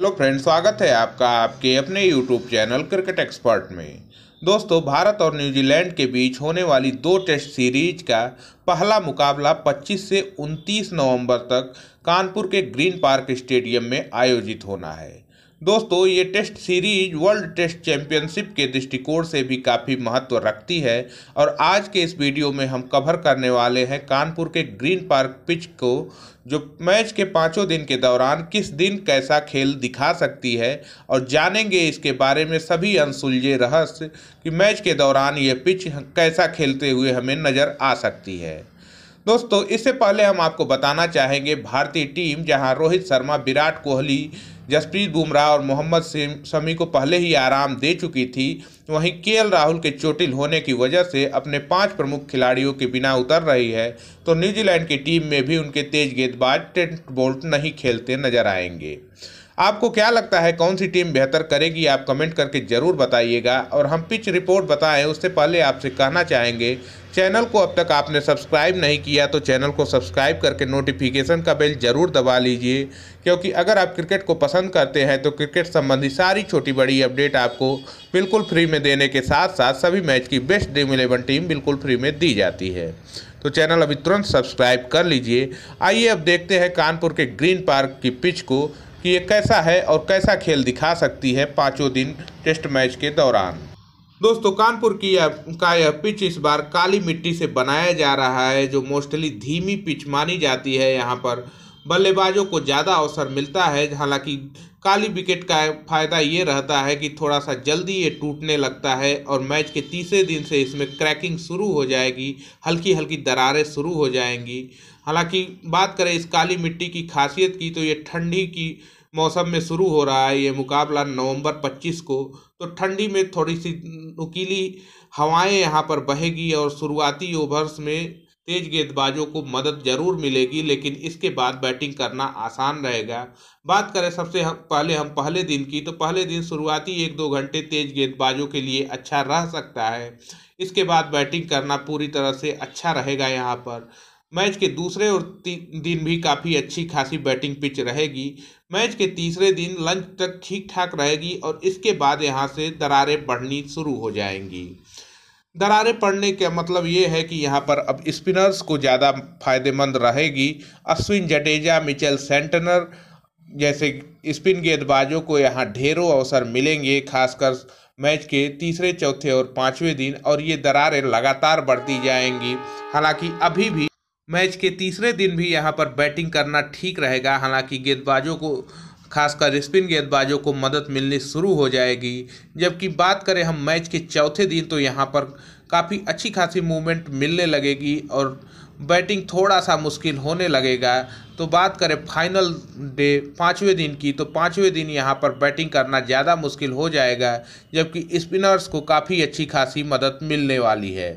hello friends स्वागत है आपका आपके अपने यूट्यूब चैनल क्रिकेट एक्सपर्ट में दोस्तों भारत और न्यूजीलैंड के बीच होने वाली दो टेस्ट सीरीज का पहला मुकाबला 25 से 29 नवंबर तक कानपुर के ग्रीन पार्क स्टेडियम में आयोजित होना है दोस्तों ये test series world test championship के दृष्टिकोण से भी काफ़ी महत्व रखती है और आज के इस वीडियो में हम कवर करने वाले हैं कानपुर के ग्रीन पार्क पिच को जो मैच के पाँचों दिन के दौरान किस दिन कैसा खेल दिखा सकती है और जानेंगे इसके बारे में सभी अनसुलझे रहस्य कि मैच के दौरान ये पिच कैसा खेलते हुए हमें नज़र आ सकती है दोस्तों इससे पहले हम आपको बताना चाहेंगे भारतीय टीम जहां रोहित शर्मा विराट कोहली जसप्रीत बुमराह और मोहम्मद शमी को पहले ही आराम दे चुकी थी वहीं के राहुल के चोटिल होने की वजह से अपने पांच प्रमुख खिलाड़ियों के बिना उतर रही है तो न्यूजीलैंड की टीम में भी उनके तेज गेंदबाज टेंट बोल्ट नहीं खेलते नजर आएंगे आपको क्या लगता है कौन सी टीम बेहतर करेगी आप कमेंट करके ज़रूर बताइएगा और हम पिच रिपोर्ट बताएं उससे पहले आपसे कहना चाहेंगे चैनल को अब तक आपने सब्सक्राइब नहीं किया तो चैनल को सब्सक्राइब करके नोटिफिकेशन का बेल ज़रूर दबा लीजिए क्योंकि अगर आप क्रिकेट को पसंद करते हैं तो क्रिकेट संबंधी सारी छोटी बड़ी अपडेट आपको बिल्कुल फ्री में देने के साथ साथ सभी मैच की बेस्ट ड्रीम इलेवन टीम बिल्कुल फ्री में दी जाती है तो चैनल अभी तुरंत सब्सक्राइब कर लीजिए आइए अब देखते हैं कानपुर के ग्रीन पार्क की पिच को कि ये कैसा है और कैसा खेल दिखा सकती है पाँचों दिन टेस्ट मैच के दौरान दोस्तों कानपुर की यह का यह पिच इस बार काली मिट्टी से बनाया जा रहा है जो मोस्टली धीमी पिच मानी जाती है यहाँ पर बल्लेबाजों को ज़्यादा अवसर मिलता है हालांकि काली विकेट का फायदा ये रहता है कि थोड़ा सा जल्दी ये टूटने लगता है और मैच के तीसरे दिन से इसमें क्रैकिंग शुरू हो जाएगी हल्की हल्की दरारें शुरू हो जाएंगी हालांकि बात करें इस काली मिट्टी की खासियत की तो ये ठंडी की मौसम में शुरू हो रहा है ये मुकाबला नवंबर 25 को तो ठंडी में थोड़ी सी नुकीली हवाएं यहाँ पर बहेगी और शुरुआती ओवर्स में तेज गेंदबाजों को मदद जरूर मिलेगी लेकिन इसके बाद बैटिंग करना आसान रहेगा बात करें सबसे हम पहले हम पहले दिन की तो पहले दिन शुरुआती एक दो घंटे तेज गेंदबाजों के लिए अच्छा रह सकता है इसके बाद बैटिंग करना पूरी तरह से अच्छा रहेगा यहाँ पर मैच के दूसरे और दिन भी काफ़ी अच्छी खासी बैटिंग पिच रहेगी मैच के तीसरे दिन लंच तक ठीक ठाक रहेगी और इसके बाद यहाँ से दरारें बढ़नी शुरू हो जाएंगी दरारें पड़ने का मतलब ये है कि यहाँ पर अब स्पिनर्स को ज़्यादा फायदेमंद रहेगी अश्विन जडेजा मिचेल सेंटनर जैसे स्पिन गेंदबाजों को यहाँ ढेरों अवसर मिलेंगे खासकर मैच के तीसरे चौथे और पाँचवें दिन और ये दरारें लगातार बढ़ती जाएंगी हालांकि अभी भी मैच के तीसरे दिन भी यहाँ पर बैटिंग करना ठीक रहेगा हालांकि गेंदबाजों को खासकर स्पिन गेंदबाजों को मदद मिलनी शुरू हो जाएगी जबकि बात करें हम मैच के चौथे दिन तो यहाँ पर काफ़ी अच्छी खासी मूवमेंट मिलने लगेगी और बैटिंग थोड़ा सा मुश्किल होने लगेगा तो बात करें फाइनल डे पाँचवें दिन की तो पाँचवें दिन यहाँ पर बैटिंग करना ज़्यादा मुश्किल हो जाएगा जबकि स्पिनर्स को काफ़ी अच्छी खासी मदद मिलने वाली है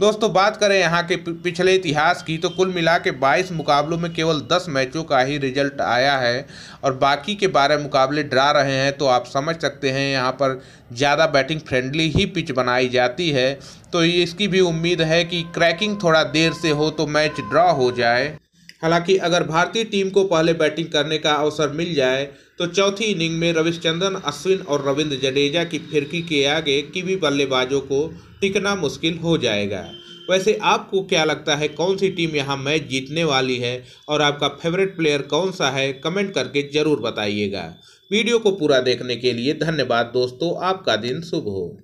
दोस्तों बात करें यहाँ के पिछले इतिहास की तो कुल मिला के बाईस मुकाबलों में केवल दस मैचों का ही रिजल्ट आया है और बाकी के बारह मुकाबले ड्रा रहे हैं तो आप समझ सकते हैं यहाँ पर ज़्यादा बैटिंग फ्रेंडली ही पिच बनाई जाती है तो इसकी भी उम्मीद है कि क्रैकिंग थोड़ा देर से हो तो मैच ड्रा हो जाए हालांकि अगर भारतीय टीम को पहले बैटिंग करने का अवसर मिल जाए तो चौथी इनिंग में रविशचंद्रन अश्विन और रविंद्र जडेजा की फिरकी के आगे किवी बल्लेबाजों को टिकना मुश्किल हो जाएगा वैसे आपको क्या लगता है कौन सी टीम यहाँ मैच जीतने वाली है और आपका फेवरेट प्लेयर कौन सा है कमेंट करके ज़रूर बताइएगा वीडियो को पूरा देखने के लिए धन्यवाद दोस्तों आपका दिन शुभ हो